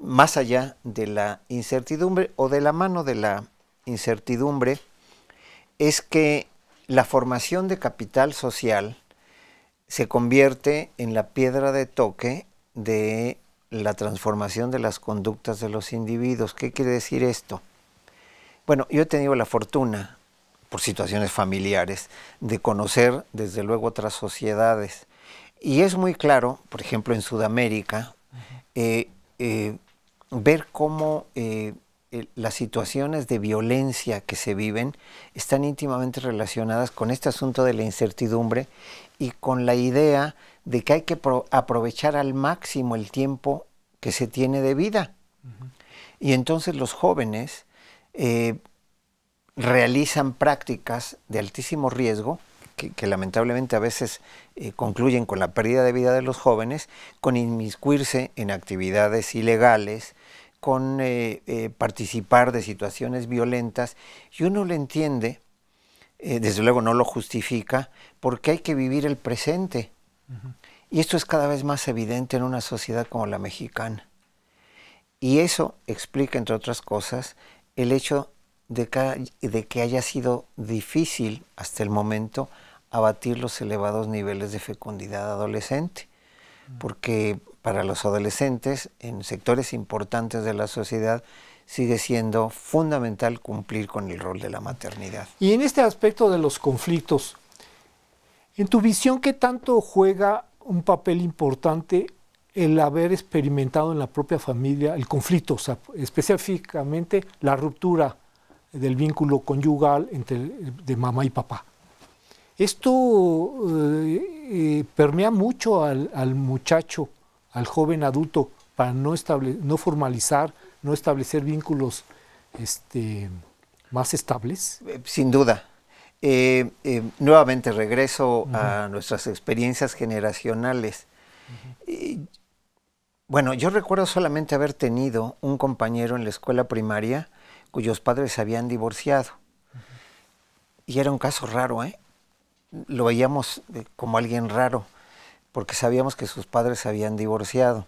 más allá de la incertidumbre o de la mano de la incertidumbre, es que la formación de capital social se convierte en la piedra de toque de la transformación de las conductas de los individuos. ¿Qué quiere decir esto? Bueno, yo he tenido la fortuna, por situaciones familiares, de conocer desde luego otras sociedades. Y es muy claro, por ejemplo, en Sudamérica, eh, eh, ver cómo eh, las situaciones de violencia que se viven están íntimamente relacionadas con este asunto de la incertidumbre y con la idea de que hay que aprovechar al máximo el tiempo que se tiene de vida. Y entonces los jóvenes eh, realizan prácticas de altísimo riesgo, que, lamentablemente a veces eh, concluyen con la pérdida de vida de los jóvenes, con inmiscuirse en actividades ilegales, con eh, participar de situaciones violentas, y uno lo entiende, desde luego no lo justifica, porque hay que vivir el presente y esto es cada vez más evidente en una sociedad como la mexicana. Y eso explica, entre otras cosas, el hecho de que, haya sido difícil hasta el momento abatir los elevados niveles de fecundidad adolescente, mm. porque para los adolescentes en sectores importantes de la sociedad sigue siendo fundamental cumplir con el rol de la maternidad. Y en este aspecto de los conflictos, en tu visión, ¿qué tanto juega un papel importante el haber experimentado en la propia familia el conflicto, específicamente la ruptura del vínculo conyugal entre, de mamá y papá? Esto eh, eh, permea mucho al, muchacho, al joven adulto, para no, estable, no formalizar, no establecer vínculos este, más estables. Eh, sin duda, eh, eh, nuevamente regreso a nuestras experiencias generacionales. Eh, bueno, yo recuerdo solamente haber tenido un compañero en la escuela primaria cuyos padres se habían divorciado. Y era un caso raro, ¿eh? Lo veíamos como alguien raro, porque sabíamos que sus padres se habían divorciado.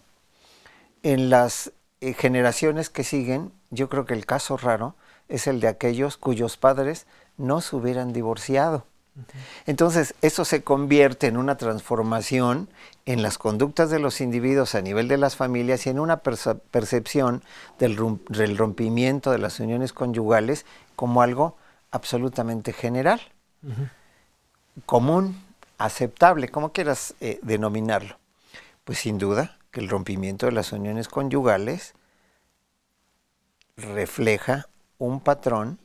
En las generaciones que siguen, yo creo que el caso raro es el de aquellos cuyos padres no se hubieran divorciado. Entonces, eso se convierte en una transformación en las conductas de los individuos a nivel de las familias y en una percepción del, rompimiento de las uniones conyugales como algo absolutamente general, común, aceptable, como quieras eh, denominarlo. Pues sin duda que el rompimiento de las uniones conyugales refleja un patrón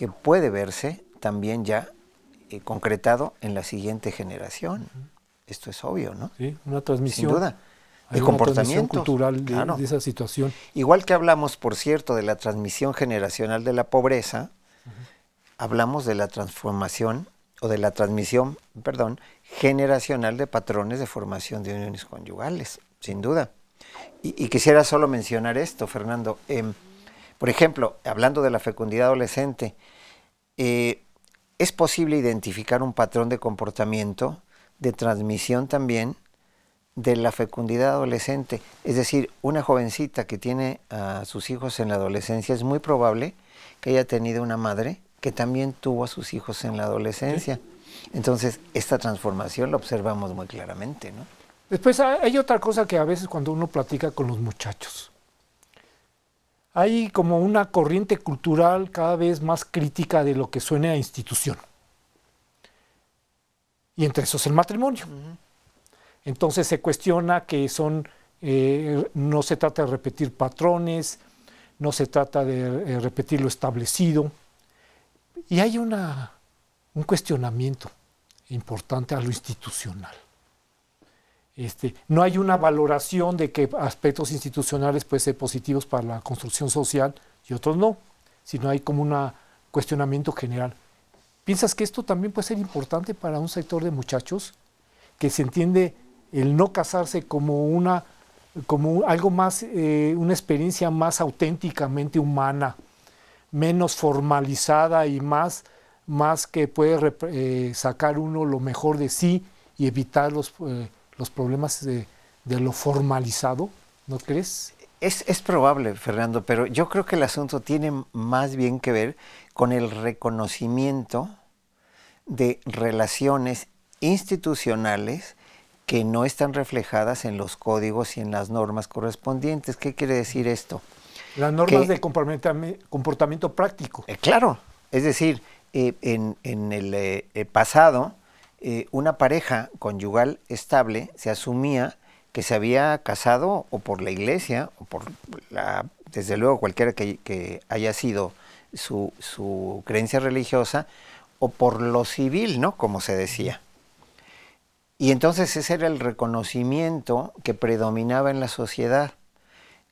que puede verse también ya eh, concretado en la siguiente generación. Esto es obvio, ¿no? Sí, una transmisión. Sin duda. De comportamiento cultural de, esa situación. Igual que hablamos, por cierto, de la transmisión generacional de la pobreza, hablamos de la transformación o de la transmisión, perdón, generacional de patrones de formación de uniones conyugales, sin duda. Y, quisiera solo mencionar esto, Fernando. Em, por ejemplo, hablando de la fecundidad adolescente, eh, es posible identificar un patrón de comportamiento, de transmisión también, de la fecundidad adolescente. Es decir, una jovencita que tiene a sus hijos en la adolescencia es muy probable que haya tenido una madre que también tuvo a sus hijos en la adolescencia. Entonces, esta transformación la observamos muy claramente, ¿no? Después hay otra cosa que a veces cuando uno platica con los muchachos, hay como una corriente cultural cada vez más crítica de lo que suene a institución. Y entre esos el matrimonio. Entonces se cuestiona que son, eh, no se trata de repetir patrones, no se trata de eh, repetir lo establecido. Y hay un cuestionamiento importante a lo institucional. Este, no hay una valoración de que aspectos institucionales pueden ser positivos para la construcción social y otros no, sino hay como un cuestionamiento general. ¿Piensas que esto también puede ser importante para un sector de muchachos que se entiende el no casarse como una como algo más eh, una experiencia más auténticamente humana, menos formalizada y más más que puede eh, sacar uno lo mejor de sí y evitar los eh, los problemas de, lo formalizado, ¿no crees? Es, es, probable, Fernando, pero yo creo que el asunto tiene más bien que ver con el reconocimiento de relaciones institucionales que no están reflejadas en los códigos y en las normas correspondientes. ¿Qué quiere decir esto? Las normas de comportamiento, práctico. Eh, claro, es decir, eh, en, el eh, pasado eh, una pareja conyugal estable se asumía que se había casado o por la iglesia, o por la, desde luego cualquiera que, haya sido su, su, creencia religiosa, o por lo civil, ¿no? Como se decía. Y entonces ese era el reconocimiento que predominaba en la sociedad.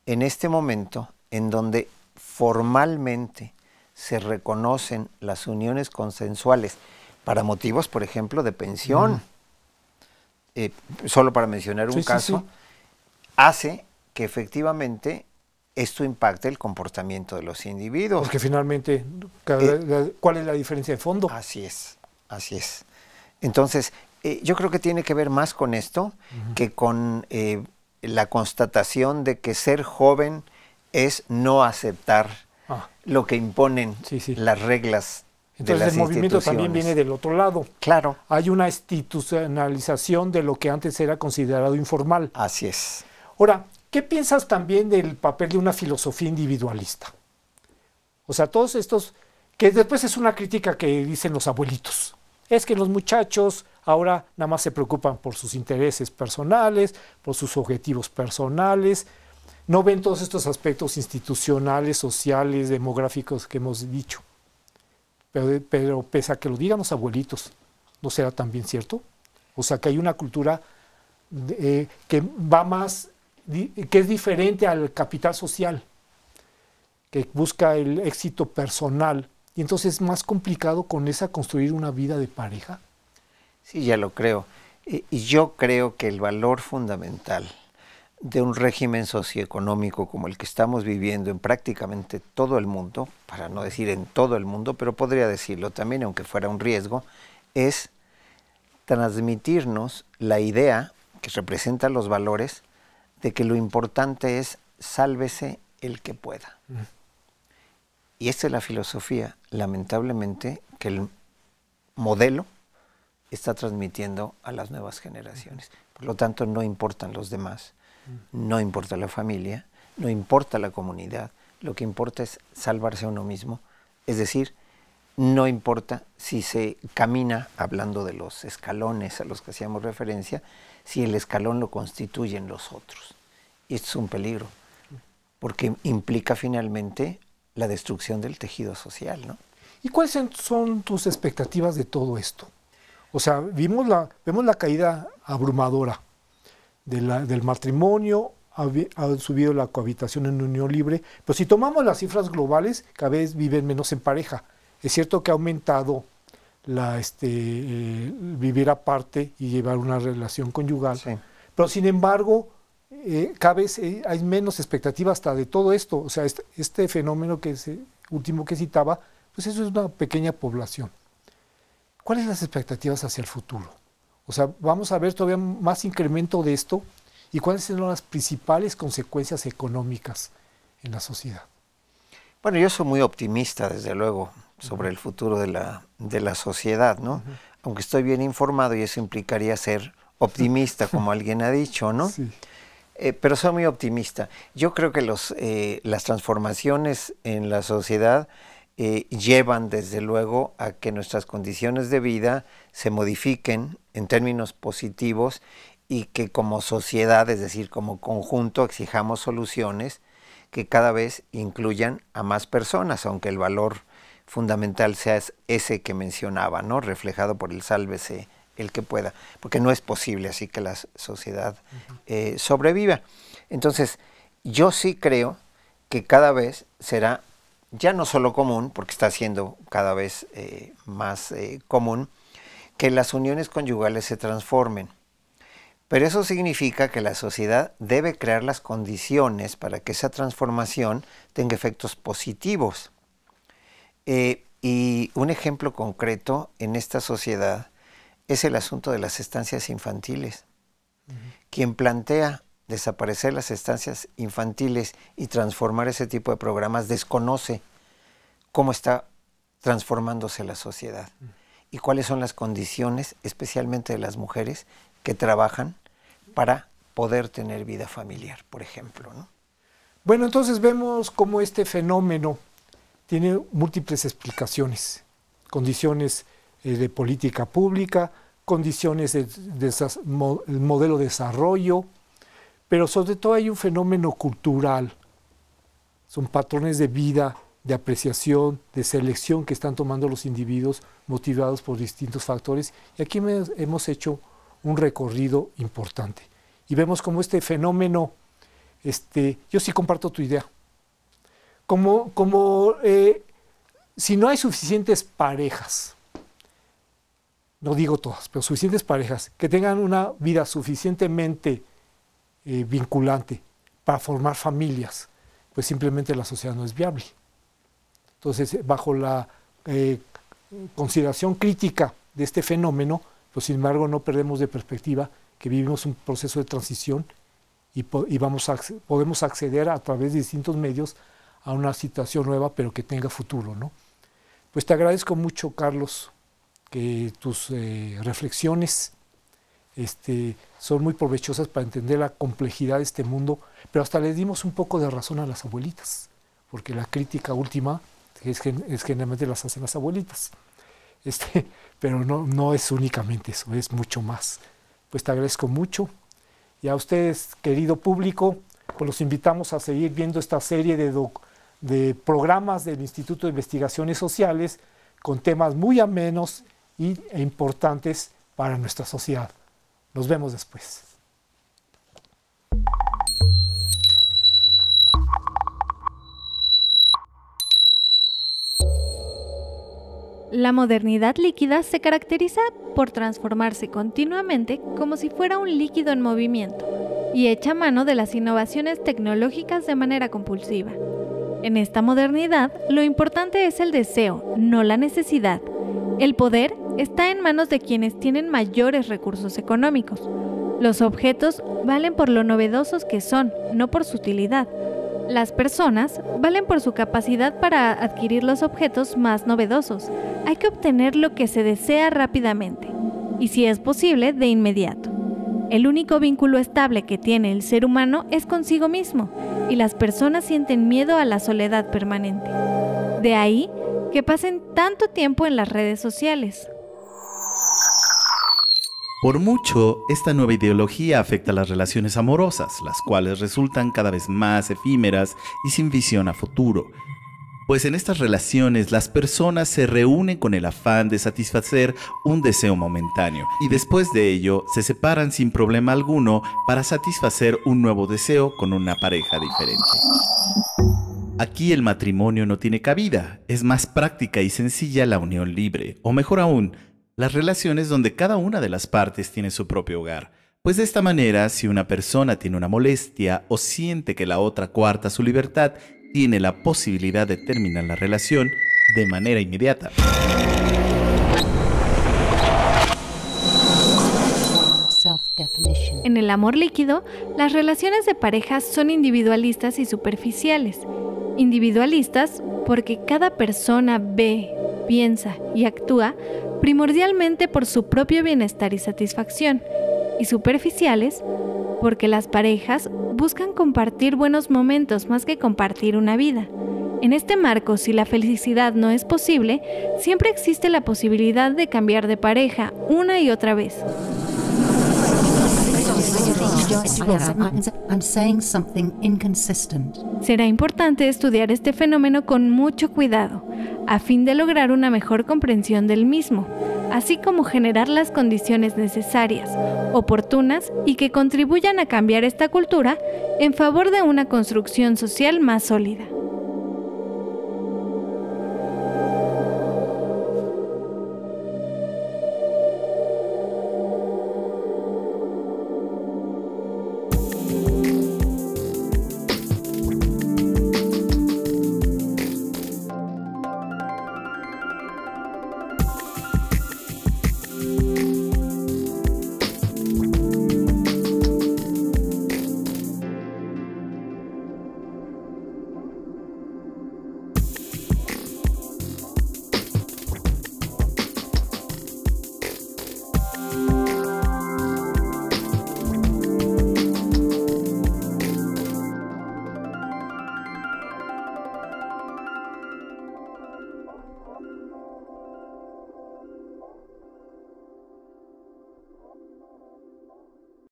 En este momento, en donde formalmente se reconocen las uniones consensuales, para motivos, por ejemplo, de pensión. Eh, solo para mencionar un caso, hace que efectivamente esto impacte el comportamiento de los individuos. Porque finalmente, eh, ¿cuál es la diferencia de fondo? Así es, así es. Entonces, eh, yo creo que tiene que ver más con esto que con la constatación de que ser joven es no aceptar ah. lo que imponen las reglas entonces el movimiento también viene del otro lado. Claro. Hay una institucionalización de lo que antes era considerado informal. Así es. Ahora, ¿qué piensas también del papel de una filosofía individualista? O sea, todos estos, que después es una crítica que dicen los abuelitos. Es que los muchachos ahora nada más se preocupan por sus intereses personales, por sus objetivos personales, no ven todos estos aspectos institucionales, sociales, demográficos que hemos dicho. Pero, pese a que lo digan los abuelitos, ¿no será también cierto? O sea, que hay una cultura eh, que va más, que es diferente al capital social, que busca el éxito personal. Y entonces es más complicado con esa construir una vida de pareja. Sí, ya lo creo. y yo creo que el valor fundamental de un régimen socioeconómico como el que estamos viviendo en prácticamente todo el mundo, para no decir en todo el mundo, pero podría decirlo también, aunque fuera un riesgo, es transmitirnos la idea que representa los valores de que lo importante es sálvese el que pueda. Mm. Y esta es la filosofía, lamentablemente, que el modelo está transmitiendo a las nuevas generaciones. Por lo tanto, no importan los demás no importa la familia, no importa la comunidad, lo que importa es salvarse a uno mismo, es decir, no importa si se camina, hablando de los escalones a los que hacíamos referencia, si el escalón lo constituyen los otros. Y esto es un peligro, porque implica finalmente la destrucción del tejido social. ¿Y cuáles son tus expectativas de todo esto? O sea, vimos la, vemos la caída abrumadora del matrimonio, ha subido la cohabitación en unión libre, pero pues si tomamos las cifras globales, cada vez viven menos en pareja. Es cierto que ha aumentado la, este, eh, vivir aparte y llevar una relación conyugal, pero sin embargo, eh, cada vez eh, hay menos expectativas hasta de todo esto. O sea, este, este fenómeno que es, último que citaba, pues eso es una pequeña población. ¿Cuáles son las expectativas hacia el futuro? O sea, vamos a ver todavía más incremento de esto y cuáles son las principales consecuencias económicas en la sociedad. Bueno, yo soy muy optimista, desde luego, sobre el futuro de la, sociedad, ¿no? Aunque estoy bien informado y eso implicaría ser optimista, como alguien ha dicho, ¿no? Eh, pero soy muy optimista. Yo creo que los, eh, las transformaciones en la sociedad eh, llevan desde luego a que nuestras condiciones de vida se modifiquen en términos positivos y que como sociedad, es decir, como conjunto, exijamos soluciones que cada vez incluyan a más personas, aunque el valor fundamental sea ese que mencionaba, ¿no? Reflejado por el sálvese el que pueda, porque no es posible así que la sociedad eh, sobreviva. Entonces, yo sí creo que cada vez será ya no solo común, porque está siendo cada vez eh, más eh, común, que las uniones conyugales se transformen. Pero eso significa que la sociedad debe crear las condiciones para que esa transformación tenga efectos positivos. Eh, y un ejemplo concreto en esta sociedad es el asunto de las estancias infantiles. Quien plantea desaparecer las estancias infantiles y transformar ese tipo de programas desconoce cómo está transformándose la sociedad y cuáles son las condiciones, especialmente de las mujeres, que trabajan para poder tener vida familiar, por ejemplo. Bueno, entonces vemos cómo este fenómeno tiene múltiples explicaciones, condiciones eh, de política pública, condiciones del modelo de desarrollo, pero sobre todo hay un fenómeno cultural. Son patrones de vida, de apreciación, de selección que están tomando los individuos motivados por distintos factores. Y aquí hemos hecho un recorrido importante. Y vemos como este fenómeno, este, yo sí comparto tu idea, como, como eh, si no hay suficientes parejas, no digo todas, pero suficientes parejas que tengan una vida suficientemente eh, vinculante para formar familias, pues simplemente la sociedad no es viable. Entonces, eh, bajo la eh, consideración crítica de este fenómeno, pues sin embargo no perdemos de perspectiva que vivimos un proceso de transición y, vamos podemos acceder a través de distintos medios a una situación nueva, pero que tenga futuro. ¿no? Pues te agradezco mucho, Carlos, que tus reflexiones este, son muy provechosas para entender la complejidad de este mundo, pero hasta les dimos un poco de razón a las abuelitas, porque la crítica última es, es generalmente las hacen las abuelitas. Este, pero no, no es únicamente eso, es mucho más. Pues te agradezco mucho. Y a ustedes, querido público, pues los invitamos a seguir viendo esta serie de, de programas del Instituto de Investigaciones Sociales con temas muy amenos e importantes para nuestra sociedad. Nos vemos después. La modernidad líquida se caracteriza por transformarse continuamente como si fuera un líquido en movimiento y echa mano de las innovaciones tecnológicas de manera compulsiva. En esta modernidad, lo importante es el deseo, no la necesidad, el poder está en manos de quienes tienen mayores recursos económicos. Los objetos valen por lo novedosos que son, no por su utilidad. Las personas valen por su capacidad para adquirir los objetos más novedosos. Hay que obtener lo que se desea rápidamente y si es posible, de inmediato. El único vínculo estable que tiene el ser humano es consigo mismo y las personas sienten miedo a la soledad permanente. De ahí que pasen tanto tiempo en las redes sociales, por mucho, esta nueva ideología afecta las relaciones amorosas, las cuales resultan cada vez más efímeras y sin visión a futuro. Pues en estas relaciones las personas se reúnen con el afán de satisfacer un deseo momentáneo y después de ello se separan sin problema alguno para satisfacer un nuevo deseo con una pareja diferente. Aquí el matrimonio no tiene cabida, es más práctica y sencilla la unión libre, o mejor aún, las relaciones donde cada una de las partes tiene su propio hogar, pues de esta manera si una persona tiene una molestia o siente que la otra cuarta su libertad, tiene la posibilidad de terminar la relación de manera inmediata. En el amor líquido, las relaciones de pareja son individualistas y superficiales. Individualistas porque cada persona ve, piensa y actúa primordialmente por su propio bienestar y satisfacción, y superficiales porque las parejas buscan compartir buenos momentos más que compartir una vida. En este marco, si la felicidad no es posible, siempre existe la posibilidad de cambiar de pareja una y otra vez. Será importante estudiar este fenómeno con mucho cuidado, a fin de lograr una mejor comprensión del mismo, así como generar las condiciones necesarias, oportunas y que contribuyan a cambiar esta cultura en favor de una construcción social más sólida.